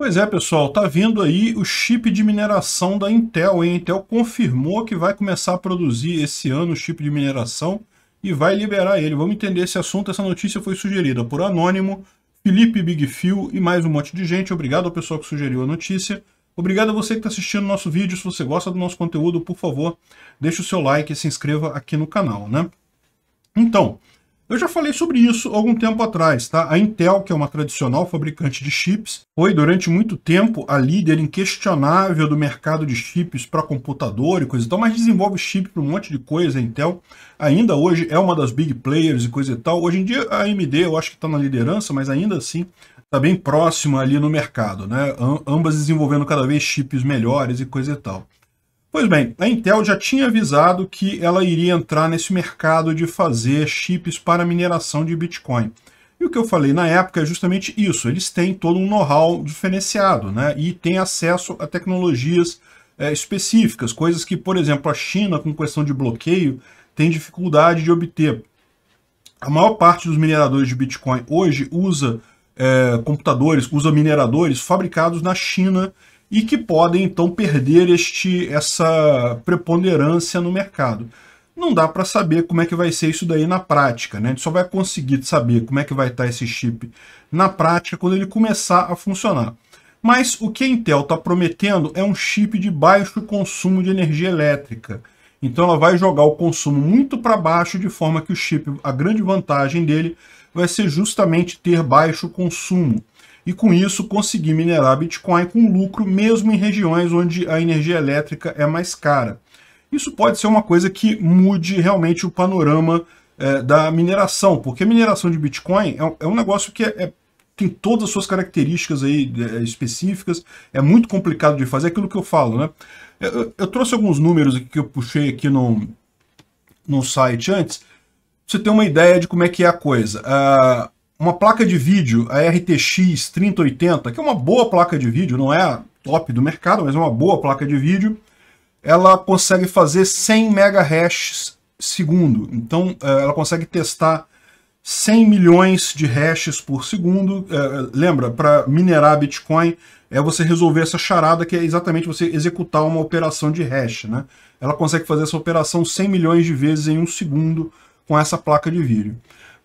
Pois é, pessoal, tá vindo aí o chip de mineração da Intel, hein? A Intel confirmou que vai começar a produzir esse ano o chip de mineração e vai liberar ele. Vamos entender esse assunto, essa notícia foi sugerida por Anônimo, Felipe Big Phil e mais um monte de gente. Obrigado ao pessoal que sugeriu a notícia. Obrigado a você que está assistindo nosso vídeo. Se você gosta do nosso conteúdo, por favor, deixe o seu like e se inscreva aqui no canal, né? Então, eu já falei sobre isso algum tempo atrás, tá? A Intel, que é uma tradicional fabricante de chips, foi durante muito tempo a líder inquestionável do mercado de chips para computador e coisa e tal, mas desenvolve chip para um monte de coisa, a Intel. Ainda hoje é uma das big players e coisa e tal. Hoje em dia a AMD eu acho que está na liderança, mas ainda assim está bem próxima ali no mercado, né? Ambas desenvolvendo cada vez chips melhores e coisa e tal. Pois bem, a Intel já tinha avisado que ela iria entrar nesse mercado de fazer chips para mineração de Bitcoin. E o que eu falei na época é justamente isso, eles têm todo um know-how diferenciado, né? E têm acesso a tecnologias é, específicas, coisas que, por exemplo, a China, com questão de bloqueio, tem dificuldade de obter. A maior parte dos mineradores de Bitcoin hoje usa é, computadores, usa mineradores fabricados na China, e que podem então perder este, essa preponderância no mercado. Não dá para saber como é que vai ser isso daí na prática, né? A gente só vai conseguir saber como é que vai estar tá esse chip na prática quando ele começar a funcionar. Mas o que a Intel está prometendo é um chip de baixo consumo de energia elétrica. Então ela vai jogar o consumo muito para baixo, de forma que o chip, a grande vantagem dele vai ser justamente ter baixo consumo e com isso conseguir minerar Bitcoin com lucro mesmo em regiões onde a energia elétrica é mais cara. Isso pode ser uma coisa que mude realmente o panorama é, da mineração, porque a mineração de Bitcoin é, um, é um negócio que é, é tem todas as suas características aí eh, específicas, é muito complicado de fazer, é aquilo que eu falo, né? Eu, eu trouxe alguns números que eu puxei aqui no, no site antes, você ter uma ideia de como é que é a coisa. Uh, uma placa de vídeo, a RTX 3080, que é uma boa placa de vídeo, não é a top do mercado, mas é uma boa placa de vídeo, ela consegue fazer 100 megahash segundo. Então, eh, ela consegue testar 100 milhões de hashes por segundo. Eh, eh, lembra, para minerar Bitcoin, é você resolver essa charada, que é exatamente você executar uma operação de hash. Né? Ela consegue fazer essa operação 100 milhões de vezes em um segundo com essa placa de vídeo.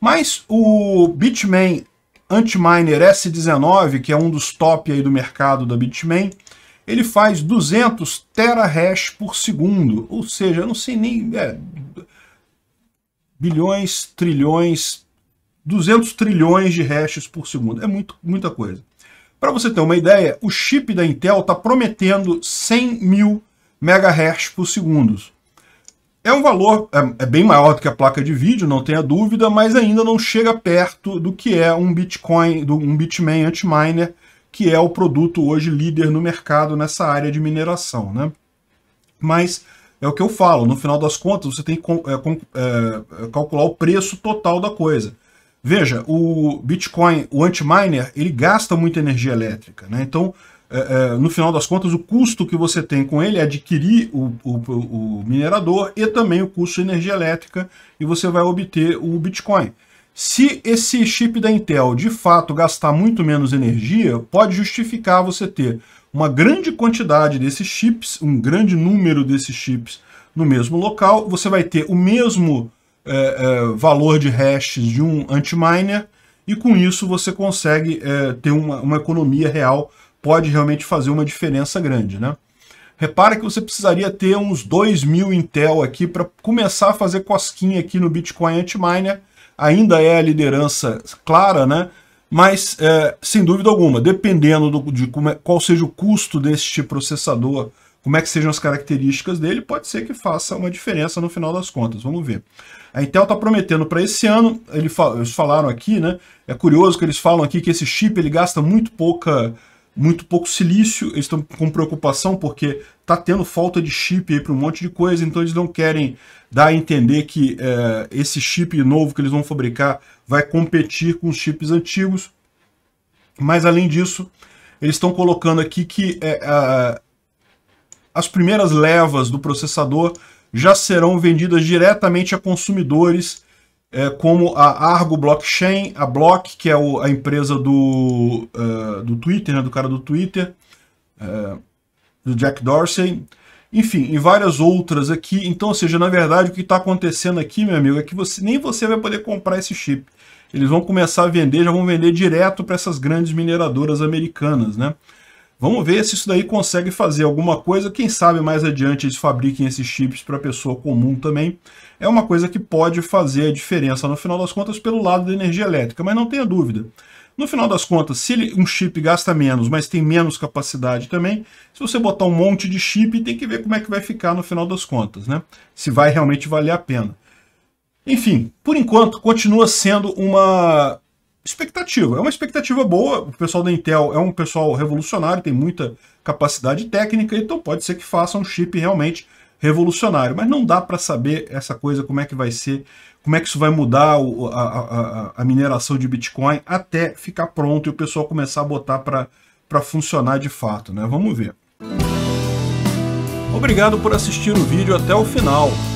Mas o Bitmain Antminer S19, que é um dos top aí do mercado da Bitmain, ele faz 200 terahash por segundo, ou seja, eu não sei nem... É, bilhões, trilhões, 200 trilhões de hashes por segundo. É muito, muita coisa. Para você ter uma ideia, o chip da Intel está prometendo 100 mil megahertz por segundo. É um valor, é, é, bem maior do que a placa de vídeo, não tenha dúvida, mas ainda não chega perto do que é um Bitcoin, do, um Bitmain Antminer, que é o produto hoje líder no mercado nessa área de mineração. Né? Mas é o que eu falo, no final das contas você tem que é, é, é, calcular o preço total da coisa. Veja, o Bitcoin, o Antminer, ele gasta muita energia elétrica, né? Então, é, é, no final das contas, o custo que você tem com ele é adquirir o, o, o minerador e também o custo de energia elétrica e você vai obter o Bitcoin. Se esse chip da Intel de fato gastar muito menos energia, pode justificar você ter uma grande quantidade desses chips, um grande número desses chips no mesmo local. Você vai ter o mesmo é, é, valor de hashes de um antiminer e com isso você consegue é, ter uma, uma economia real pode realmente fazer uma diferença grande, né? Repara que você precisaria ter uns 2 mil Intel aqui para começar a fazer cosquinha aqui no Bitcoin Antminer. Ainda é a liderança clara, né? Mas, é, sem dúvida alguma, dependendo do, de é, qual seja o custo deste processador, como é que sejam as características dele, pode ser que faça uma diferença no final das contas. Vamos ver. A Intel está prometendo para esse ano, eles falaram aqui, né? É curioso que eles falam aqui que esse chip ele gasta muito pouca muito pouco silício, eles estão com preocupação porque está tendo falta de chip para um monte de coisa, então eles não querem dar a entender que é, esse chip novo que eles vão fabricar vai competir com os chips antigos. Mas além disso, eles estão colocando aqui que é, a, as primeiras levas do processador já serão vendidas diretamente a consumidores é, como a Argo Blockchain, a Block, que é o, a empresa do, uh, do Twitter, né, do cara do Twitter, é, do Jack Dorsey, enfim, e várias outras aqui. Então, ou seja, na verdade, o que está acontecendo aqui, meu amigo, é que você, nem você vai poder comprar esse chip. Eles vão começar a vender, já vão vender direto para essas grandes mineradoras americanas, né? Vamos ver se isso daí consegue fazer alguma coisa. Quem sabe mais adiante eles fabriquem esses chips para pessoa comum também. É uma coisa que pode fazer a diferença, no final das contas, pelo lado da energia elétrica. Mas não tenha dúvida. No final das contas, se um chip gasta menos, mas tem menos capacidade também, se você botar um monte de chip, tem que ver como é que vai ficar no final das contas, né? Se vai realmente valer a pena. Enfim, por enquanto, continua sendo uma expectativa. É uma expectativa boa. O pessoal da Intel é um pessoal revolucionário, tem muita capacidade técnica, então pode ser que faça um chip realmente revolucionário. Mas não dá para saber essa coisa, como é que vai ser, como é que isso vai mudar a, a, a, mineração de Bitcoin até ficar pronto e o pessoal começar a botar para funcionar de fato. Né? Vamos ver. Obrigado por assistir o vídeo até o final.